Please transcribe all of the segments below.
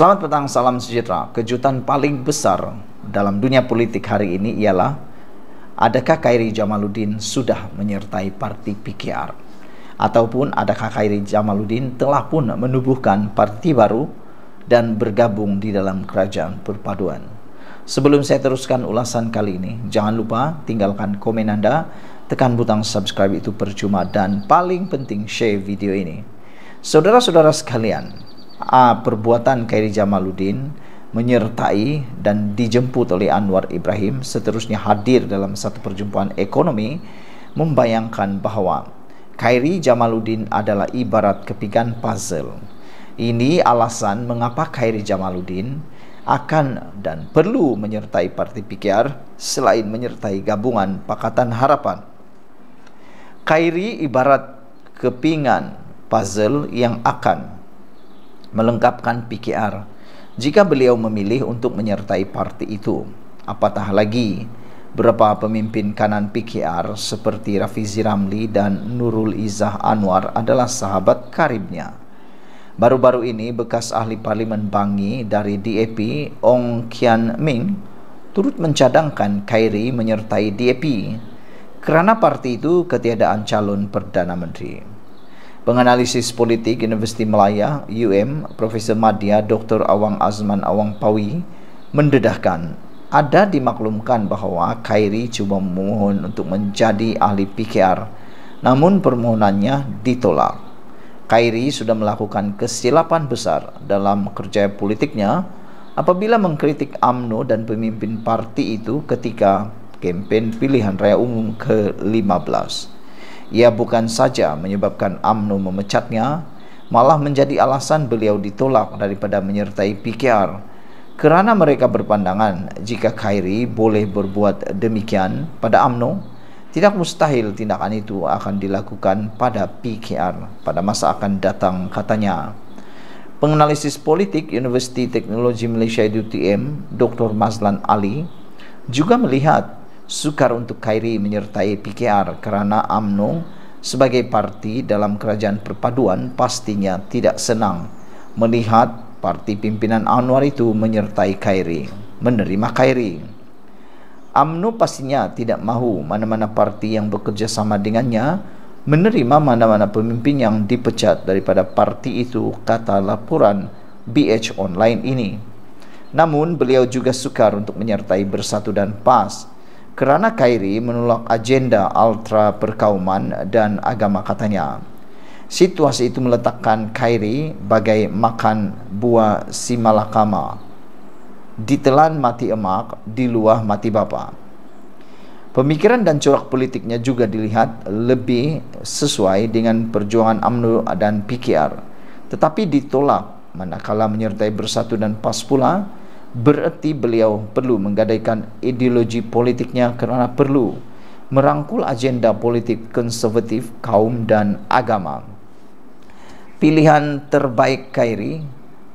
Selamat petang, salam sejahtera. Kejutan paling besar dalam dunia politik hari ini ialah adakah Kairi Jamaluddin sudah menyertai parti PKR ataupun adakah Kairi Jamaluddin telah pun menubuhkan parti baru dan bergabung di dalam kerajaan perpaduan. Sebelum saya teruskan ulasan kali ini, jangan lupa tinggalkan komen Anda, tekan butang subscribe itu percuma dan paling penting share video ini. Saudara-saudara sekalian, A perbuatan Khairi Jamaluddin menyertai dan dijemput oleh Anwar Ibrahim seterusnya hadir dalam satu perjumpaan ekonomi membayangkan bahawa Khairi Jamaluddin adalah ibarat kepingan puzzle. Ini alasan mengapa Khairi Jamaluddin akan dan perlu menyertai parti PKR selain menyertai gabungan Pakatan Harapan. Khairi ibarat kepingan puzzle yang akan melengkapkan PKR jika beliau memilih untuk menyertai parti itu. Apatah lagi, beberapa pemimpin kanan PKR seperti Rafizi Ramli dan Nurul Izzah Anwar adalah sahabat karibnya. Baru-baru ini, bekas ahli parlimen Bangi dari DAP, Ong Kian Ming, turut mencadangkan Khairi menyertai DAP kerana parti itu ketiadaan calon Perdana Menteri. Penganalisis Politik Universiti Melaya UM Profesor Madya Dr. Awang Azman Awang Pawi mendedahkan ada dimaklumkan bahwa Kairi cuma memohon untuk menjadi ahli PKR namun permohonannya ditolak. Kairi sudah melakukan kesilapan besar dalam kerja politiknya apabila mengkritik AMNO dan pemimpin parti itu ketika kampanye pilihan raya umum ke-15. ia bukan saja menyebabkan UMNO memecatnya malah menjadi alasan beliau ditolak daripada menyertai PKR kerana mereka berpandangan jika Khairi boleh berbuat demikian pada UMNO tidak mustahil tindakan itu akan dilakukan pada PKR pada masa akan datang katanya Penganalisis politik Universiti Teknologi Malaysia UTM Dr. Mazlan Ali juga melihat sukar untuk Khairi menyertai PKR kerana UMNO sebagai parti dalam kerajaan perpaduan pastinya tidak senang melihat parti pimpinan Anwar itu menyertai Khairi, menerima Khairi. UMNO pastinya tidak mahu mana-mana parti yang bekerjasama dengannya menerima mana-mana pemimpin yang dipecat daripada parti itu kata laporan BH Online ini. Namun beliau juga sukar untuk menyertai Bersatu dan PAS kerana Kairi menolak agenda ultra perkauman dan agama katanya. Situasi itu meletakkan Kairi bagai makan buah si malakama. Ditelan mati emak, diluah mati bapa. Pemikiran dan corak politiknya juga dilihat lebih sesuai dengan perjuangan UMNO dan PKR. Tetapi ditolak manakala menyertai bersatu dan pas pula bererti beliau perlu menggadaikan ideologi politiknya kerana perlu merangkul agenda politik konservatif kaum dan agama. Pilihan terbaik Kairi,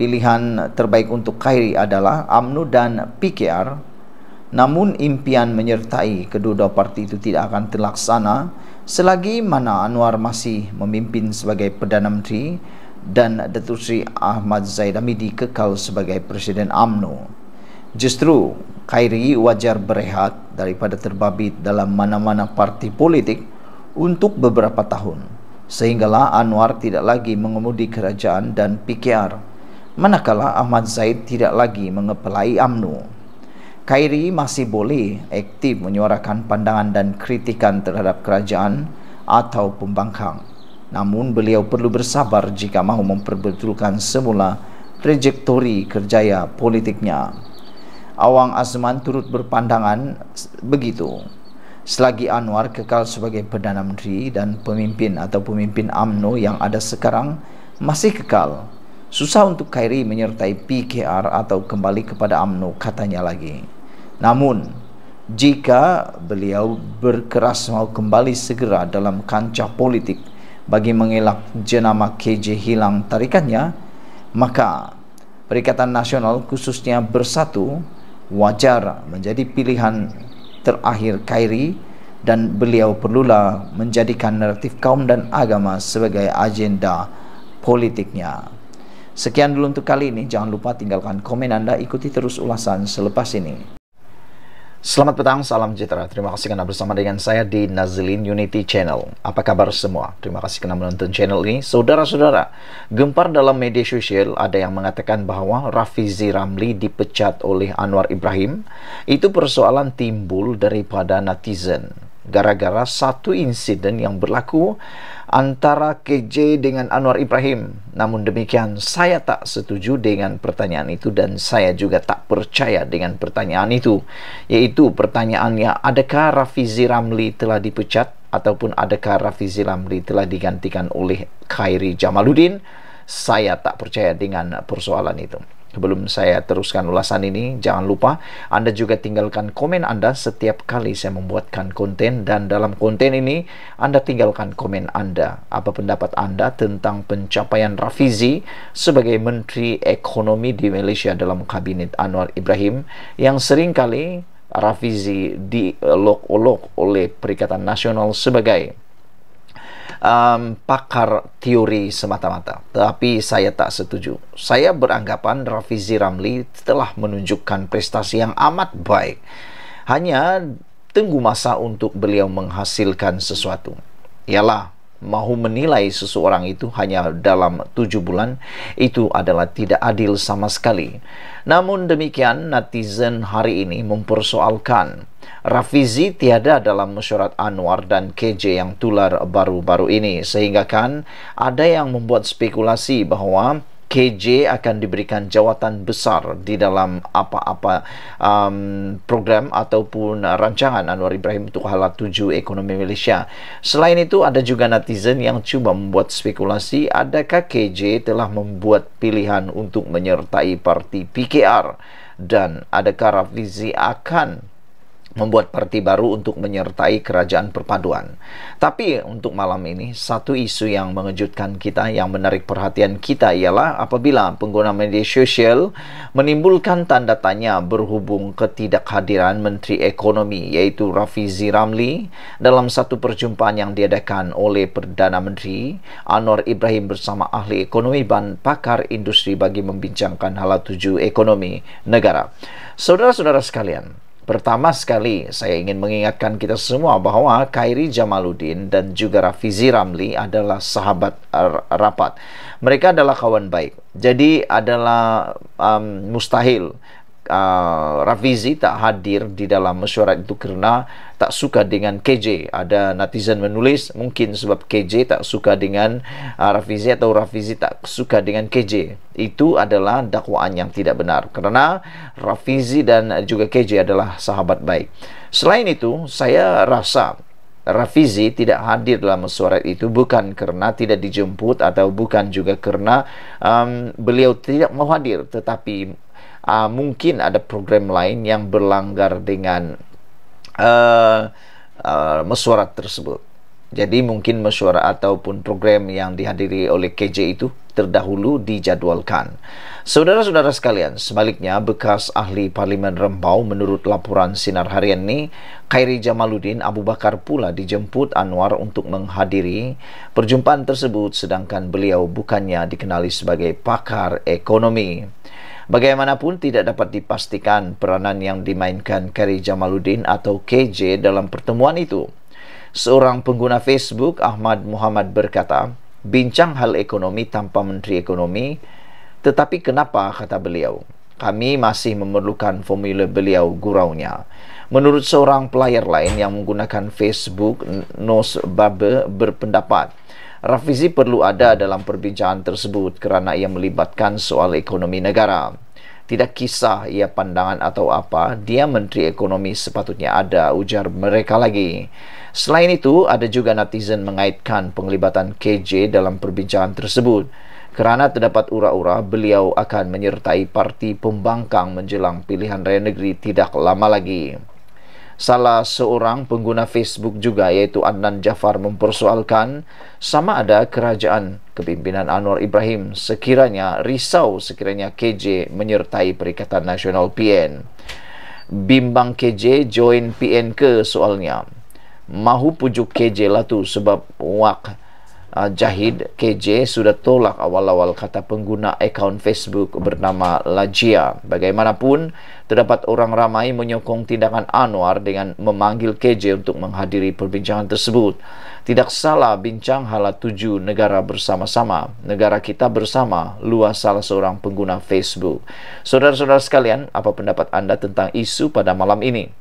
pilihan terbaik untuk Kairi adalah AMNU dan PKR. Namun impian menyertai kedua-dua parti itu tidak akan terlaksana selagi mana Anwar masih memimpin sebagai Perdana Menteri dan Datuk Seri Ahmad Zaid Hamidi kekal sebagai Presiden AMNO. Justru, Khairi wajar berehat daripada terbabit dalam mana-mana parti politik untuk beberapa tahun. Sehinggalah Anwar tidak lagi mengemudi kerajaan dan PKR. Manakala Ahmad Zaid tidak lagi mengepelai AMNO. Khairi masih boleh aktif menyuarakan pandangan dan kritikan terhadap kerajaan atau pembangkang namun beliau perlu bersabar jika mahu memperbetulkan semula trajektori kerjaya politiknya. Awang Azman turut berpandangan begitu. Selagi Anwar kekal sebagai Perdana Menteri dan pemimpin atau pemimpin AMNO yang ada sekarang masih kekal, susah untuk Khairi menyertai PKR atau kembali kepada AMNO katanya lagi. Namun, jika beliau berkeras mau kembali segera dalam kancah politik bagi mengelak jenama KJ hilang tarikannya, maka Perikatan Nasional khususnya Bersatu wajar menjadi pilihan terakhir Kairi dan beliau perlulah menjadikan naratif kaum dan agama sebagai agenda politiknya. Sekian dulu untuk kali ini, jangan lupa tinggalkan komen anda, ikuti terus ulasan selepas ini. Selamat petang, salam sejahtera. Terima kasih kerana bersama dengan saya di Nazlin Unity Channel. Apa kabar semua? Terima kasih kerana menonton channel ini. Saudara-saudara, gempar dalam media sosial ada yang mengatakan bahawa Rafizi Ramli dipecat oleh Anwar Ibrahim. Itu persoalan timbul daripada netizen gara-gara satu insiden yang berlaku antara KJ dengan Anwar Ibrahim. Namun demikian, saya tak setuju dengan pertanyaan itu dan saya juga tak percaya dengan pertanyaan itu. Yaitu pertanyaannya, adakah Rafizi Ramli telah dipecat ataupun adakah Rafizi Ramli telah digantikan oleh Khairi Jamaluddin? Saya tak percaya dengan persoalan itu. Sebelum saya teruskan ulasan ini, jangan lupa Anda juga tinggalkan komen Anda setiap kali saya membuatkan konten dan dalam konten ini Anda tinggalkan komen Anda. Apa pendapat Anda tentang pencapaian Rafizi sebagai Menteri Ekonomi di Malaysia dalam Kabinet Anwar Ibrahim yang seringkali Rafizi diolok-olok oleh Perikatan Nasional sebagai um, pakar teori semata-mata. Tetapi saya tak setuju. Saya beranggapan Rafizi Ramli telah menunjukkan prestasi yang amat baik. Hanya tunggu masa untuk beliau menghasilkan sesuatu. Ialah mahu menilai seseorang itu hanya dalam tujuh bulan itu adalah tidak adil sama sekali. Namun demikian, netizen hari ini mempersoalkan Rafizi tiada dalam mesyuarat Anwar dan KJ yang tular baru-baru ini sehingga kan ada yang membuat spekulasi bahawa KJ akan diberikan jawatan besar di dalam apa-apa um, program ataupun rancangan Anwar Ibrahim untuk hala tuju ekonomi Malaysia. Selain itu ada juga netizen yang cuba membuat spekulasi adakah KJ telah membuat pilihan untuk menyertai parti PKR dan adakah Rafizi akan Hmm. membuat parti baru untuk menyertai kerajaan perpaduan. Tapi untuk malam ini, satu isu yang mengejutkan kita, yang menarik perhatian kita ialah apabila pengguna media sosial menimbulkan tanda tanya berhubung ketidakhadiran Menteri Ekonomi yaitu Rafizi Ramli dalam satu perjumpaan yang diadakan oleh Perdana Menteri Anwar Ibrahim bersama ahli ekonomi dan pakar industri bagi membincangkan hala tuju ekonomi negara. Saudara-saudara sekalian, Pertama sekali, saya ingin mengingatkan kita semua bahwa Khairi Jamaluddin dan juga Rafizi Ramli adalah sahabat rapat. Mereka adalah kawan baik. Jadi adalah um, mustahil uh, Rafizi tak hadir di dalam mesyuarat itu kerana tak suka dengan KJ. Ada netizen menulis mungkin sebab KJ tak suka dengan uh, Rafizi atau Rafizi tak suka dengan KJ. Itu adalah dakwaan yang tidak benar kerana Rafizi dan juga KJ adalah sahabat baik. Selain itu, saya rasa Rafizi tidak hadir dalam mesyuarat itu bukan kerana tidak dijemput atau bukan juga kerana um, beliau tidak mau hadir tetapi uh, mungkin ada program lain yang berlanggar dengan uh, uh, mesyuarat tersebut. Jadi mungkin mesyuarat ataupun program yang dihadiri oleh KJ itu terdahulu dijadwalkan. Saudara-saudara sekalian, sebaliknya bekas ahli Parlimen Rembau menurut laporan Sinar Harian ini, Khairi Jamaluddin Abu Bakar pula dijemput Anwar untuk menghadiri perjumpaan tersebut sedangkan beliau bukannya dikenali sebagai pakar ekonomi. Bagaimanapun tidak dapat dipastikan peranan yang dimainkan Kerry Jamaluddin atau KJ dalam pertemuan itu. Seorang pengguna Facebook Ahmad Muhammad berkata, "Bincang hal ekonomi tanpa menteri ekonomi, tetapi kenapa?" kata beliau. "Kami masih memerlukan formula beliau," gurau Menurut seorang pelayar lain yang menggunakan Facebook, Nos Babe berpendapat Rafizi perlu ada dalam perbincangan tersebut kerana ia melibatkan soal ekonomi negara tidak kisah ia pandangan atau apa, dia menteri ekonomi sepatutnya ada ujar mereka lagi. Selain itu, ada juga netizen mengaitkan penglibatan KJ dalam perbincangan tersebut kerana terdapat ura-ura beliau akan menyertai parti pembangkang menjelang pilihan raya negeri tidak lama lagi. Salah seorang pengguna Facebook juga yaitu Adnan Jafar mempersoalkan sama ada kerajaan kepimpinan Anwar Ibrahim sekiranya risau sekiranya KJ menyertai Perikatan Nasional PN. Bimbang KJ join PN ke soalnya. Mahu pujuk KJ lah tu sebab wak ah, jahid KJ sudah tolak awal-awal kata pengguna akaun Facebook bernama Lajia. Bagaimanapun, Terdapat orang ramai menyokong tindakan Anwar dengan memanggil KJ untuk menghadiri perbincangan tersebut. Tidak salah bincang hala tujuh negara bersama-sama. Negara kita bersama luas salah seorang pengguna Facebook. Saudara-saudara sekalian, apa pendapat Anda tentang isu pada malam ini?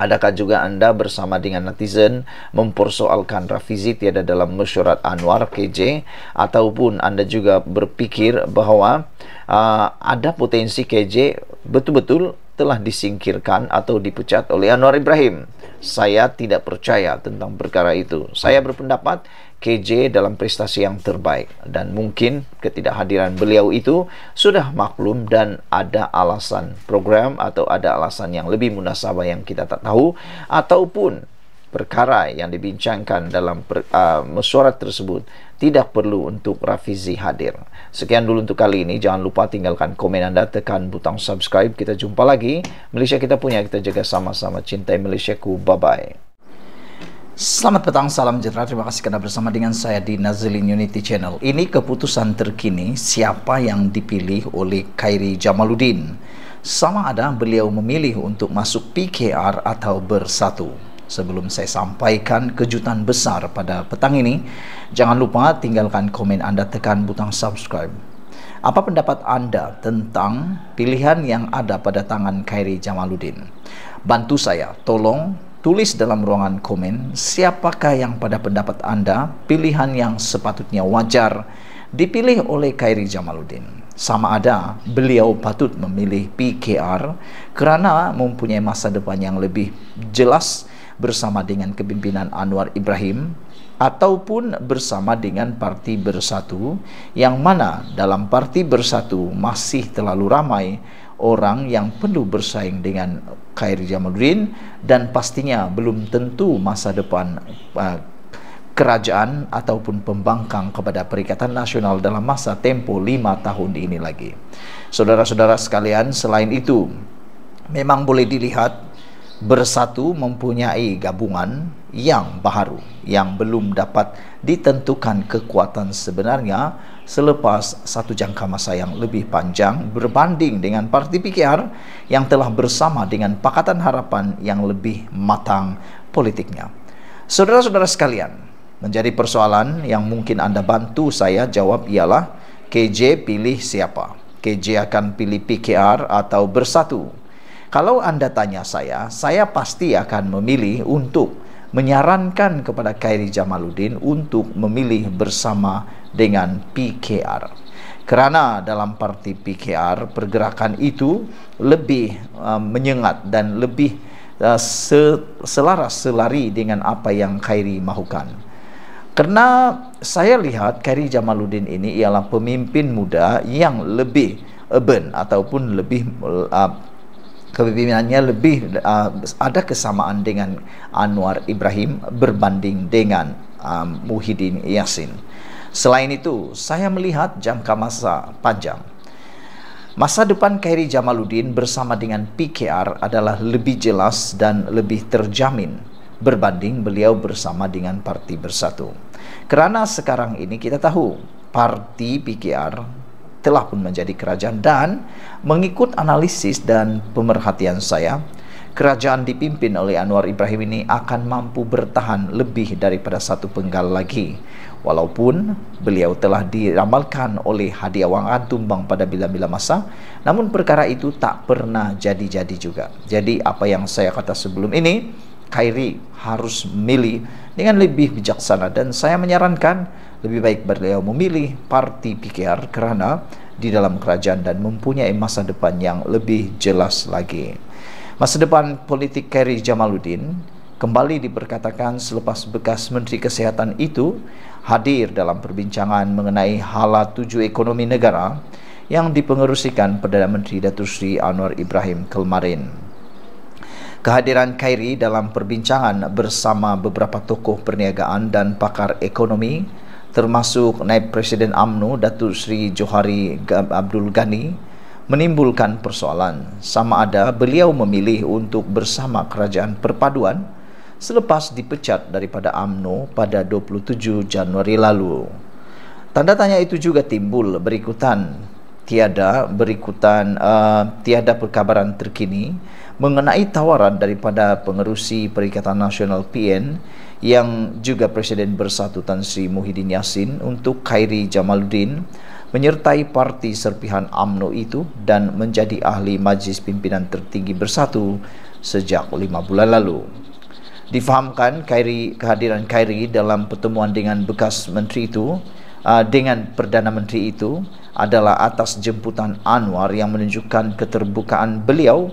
Adakah juga anda bersama dengan netizen mempersoalkan Rafizi tiada dalam mesyuarat Anwar KJ ataupun anda juga berpikir bahawa uh, ada potensi KJ betul-betul telah disingkirkan atau dipecat oleh Anwar Ibrahim. Saya tidak percaya tentang perkara itu. Saya berpendapat KJ dalam prestasi yang terbaik dan mungkin ketidakhadiran beliau itu sudah maklum dan ada alasan program atau ada alasan yang lebih munasabah yang kita tak tahu ataupun perkara yang dibincangkan dalam per, uh, mesyuarat tersebut tidak perlu untuk Rafizi hadir. Sekian dulu untuk kali ini. Jangan lupa tinggalkan komen anda, tekan butang subscribe. Kita jumpa lagi. Malaysia kita punya, kita jaga sama-sama. Cintai Malaysia ku. Bye-bye. Selamat petang, salam sejahtera. Terima kasih kerana bersama dengan saya di Nazlin Unity Channel. Ini keputusan terkini siapa yang dipilih oleh Khairi Jamaluddin. Sama ada beliau memilih untuk masuk PKR atau bersatu. Sebelum saya sampaikan kejutan besar pada petang ini, jangan lupa tinggalkan komen anda tekan butang subscribe. Apa pendapat anda tentang pilihan yang ada pada tangan Khairi Jamaluddin? Bantu saya, tolong tulis dalam ruangan komen siapakah yang pada pendapat anda pilihan yang sepatutnya wajar dipilih oleh Khairi Jamaluddin. Sama ada beliau patut memilih PKR kerana mempunyai masa depan yang lebih jelas bersama dengan kepimpinan Anwar Ibrahim ataupun bersama dengan Parti Bersatu yang mana dalam Parti Bersatu masih terlalu ramai orang yang perlu bersaing dengan Khairi Jamaluddin dan pastinya belum tentu masa depan uh, kerajaan ataupun pembangkang kepada Perikatan Nasional dalam masa tempo lima tahun ini lagi. Saudara-saudara sekalian, selain itu memang boleh dilihat bersatu mempunyai gabungan yang baru yang belum dapat ditentukan kekuatan sebenarnya selepas satu jangka masa yang lebih panjang berbanding dengan parti PKR yang telah bersama dengan Pakatan Harapan yang lebih matang politiknya. Saudara-saudara sekalian, menjadi persoalan yang mungkin anda bantu saya jawab ialah KJ pilih siapa? KJ akan pilih PKR atau bersatu? Kalau Anda tanya saya, saya pasti akan memilih untuk menyarankan kepada Khairi Jamaluddin untuk memilih bersama dengan PKR. Kerana dalam parti PKR, pergerakan itu lebih uh, menyengat dan lebih uh, selaras selari dengan apa yang Khairi mahukan. Kerana saya lihat Khairi Jamaluddin ini ialah pemimpin muda yang lebih urban ataupun lebih uh, kepemimpinannya lebih uh, ada kesamaan dengan Anwar Ibrahim berbanding dengan um, Muhyiddin Yassin. Selain itu, saya melihat jangka masa panjang. Masa depan Khairi Jamaluddin bersama dengan PKR adalah lebih jelas dan lebih terjamin berbanding beliau bersama dengan Parti Bersatu. Kerana sekarang ini kita tahu Parti PKR telah pun menjadi kerajaan dan mengikut analisis dan pemerhatian saya kerajaan dipimpin oleh Anwar Ibrahim ini akan mampu bertahan lebih daripada satu penggal lagi walaupun beliau telah diramalkan oleh Hadiah Hadiawangan tumbang pada bila-bila masa namun perkara itu tak pernah jadi-jadi juga jadi apa yang saya kata sebelum ini Kairi harus milih dengan lebih bijaksana dan saya menyarankan lebih baik beliau memilih parti PKR kerana di dalam kerajaan dan mempunyai masa depan yang lebih jelas lagi. Masa depan politik Kerry Jamaluddin kembali diperkatakan selepas bekas Menteri Kesehatan itu hadir dalam perbincangan mengenai hala tujuh ekonomi negara yang dipengerusikan Perdana Menteri Datuk Sri Anwar Ibrahim kemarin. Kehadiran Kairi dalam perbincangan bersama beberapa tokoh perniagaan dan pakar ekonomi termasuk naib presiden AMNO Datuk Sri Johari Abdul Ghani menimbulkan persoalan sama ada beliau memilih untuk bersama kerajaan perpaduan selepas dipecat daripada AMNO pada 27 Januari lalu. Tanda tanya itu juga timbul berikutan tiada berikutan uh, tiada perkabaran terkini mengenai tawaran daripada pengerusi Perikatan Nasional PN yang juga Presiden Bersatu Tan Sri Muhyiddin Yassin untuk Khairi Jamaluddin menyertai parti serpihan AMNO itu dan menjadi ahli Majlis Pimpinan Tertinggi Bersatu sejak lima bulan lalu. Difahamkan Khairi, kehadiran Khairi dalam pertemuan dengan bekas menteri itu uh, dengan Perdana Menteri itu adalah atas jemputan Anwar yang menunjukkan keterbukaan beliau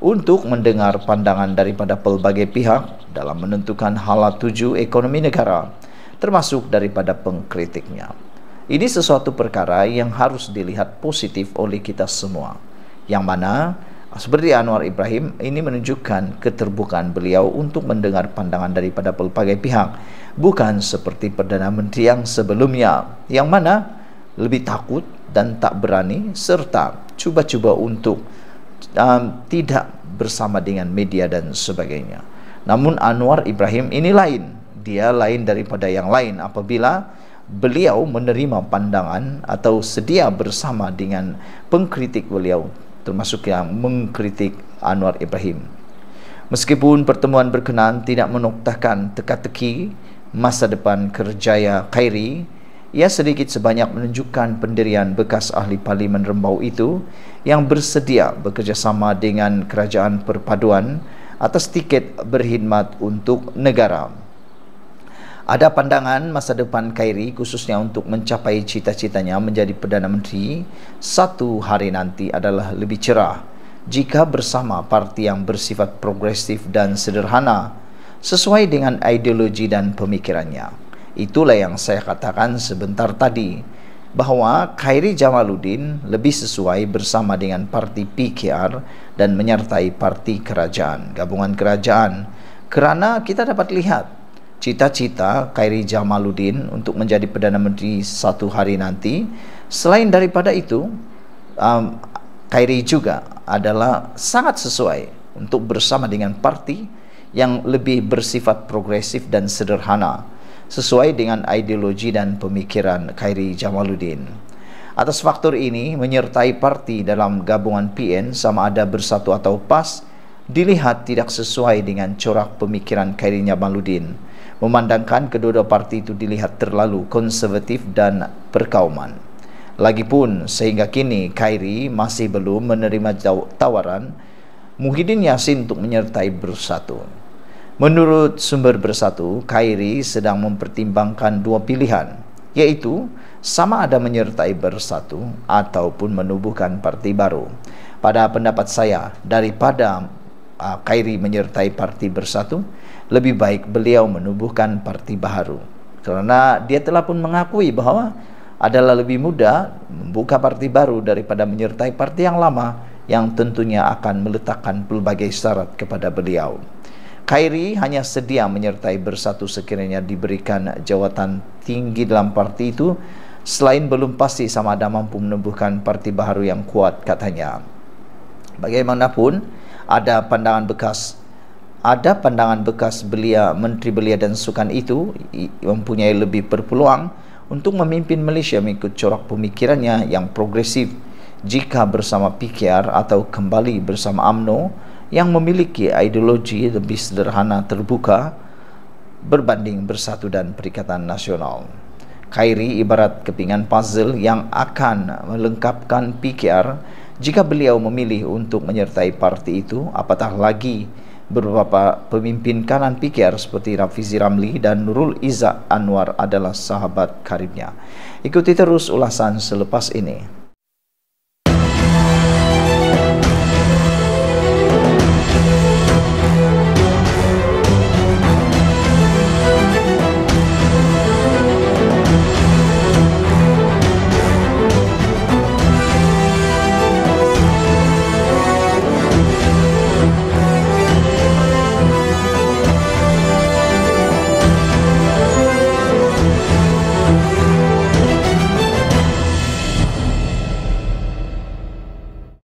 untuk mendengar pandangan daripada pelbagai pihak dalam menentukan hala tuju ekonomi negara, termasuk daripada pengkritiknya. Ini sesuatu perkara yang harus dilihat positif oleh kita semua, yang mana seperti Anwar Ibrahim ini menunjukkan keterbukaan beliau untuk mendengar pandangan daripada pelbagai pihak, bukan seperti Perdana Menteri yang sebelumnya, yang mana lebih takut dan tak berani serta cuba-cuba untuk um, tidak bersama dengan media dan sebagainya. Namun Anwar Ibrahim ini lain, dia lain daripada yang lain apabila beliau menerima pandangan atau sedia bersama dengan pengkritik beliau termasuk yang mengkritik Anwar Ibrahim. Meskipun pertemuan berkenaan tidak menoktahkan teka-teki masa depan kerjaya Khairi ia sedikit sebanyak menunjukkan pendirian bekas ahli parlimen Rembau itu yang bersedia bekerjasama dengan kerajaan perpaduan atas tiket berkhidmat untuk negara. Ada pandangan masa depan Kairi khususnya untuk mencapai cita-citanya menjadi Perdana Menteri satu hari nanti adalah lebih cerah jika bersama parti yang bersifat progresif dan sederhana sesuai dengan ideologi dan pemikirannya. Itulah yang saya katakan sebentar tadi bahwa Khairi Jamaluddin lebih sesuai bersama dengan parti PKR dan menyertai parti kerajaan, gabungan kerajaan. Kerana kita dapat lihat cita-cita Khairi Jamaluddin untuk menjadi Perdana Menteri satu hari nanti. Selain daripada itu, um, Khairi juga adalah sangat sesuai untuk bersama dengan parti yang lebih bersifat progresif dan sederhana sesuai dengan ideologi dan pemikiran Khairi Jamaluddin. Atas faktor ini, menyertai parti dalam gabungan PN sama ada bersatu atau PAS dilihat tidak sesuai dengan corak pemikiran Khairi Jamaluddin memandangkan kedua-dua parti itu dilihat terlalu konservatif dan perkauman. Lagipun, sehingga kini Khairi masih belum menerima tawaran Muhyiddin Yassin untuk menyertai bersatu. Menurut sumber bersatu, Kairi sedang mempertimbangkan dua pilihan, yaitu sama ada menyertai bersatu ataupun menubuhkan parti baru. Pada pendapat saya, daripada uh, Kairi menyertai parti bersatu, lebih baik beliau menubuhkan parti baru. Kerana dia telah pun mengakui bahawa adalah lebih mudah membuka parti baru daripada menyertai parti yang lama yang tentunya akan meletakkan pelbagai syarat kepada beliau. Khairi hanya sedia menyertai bersatu sekiranya diberikan jawatan tinggi dalam parti itu selain belum pasti sama ada mampu menumbuhkan parti baru yang kuat katanya. Bagaimanapun ada pandangan bekas ada pandangan bekas belia menteri belia dan sukan itu mempunyai lebih berpeluang untuk memimpin Malaysia mengikut corak pemikirannya yang progresif jika bersama PKR atau kembali bersama AMNO yang memiliki ideologi lebih sederhana terbuka berbanding bersatu dan perikatan nasional. Khairi ibarat kepingan puzzle yang akan melengkapkan PKR jika beliau memilih untuk menyertai parti itu apatah lagi beberapa pemimpin kanan PKR seperti Rafizi Ramli dan Nurul Iza Anwar adalah sahabat karibnya. Ikuti terus ulasan selepas ini.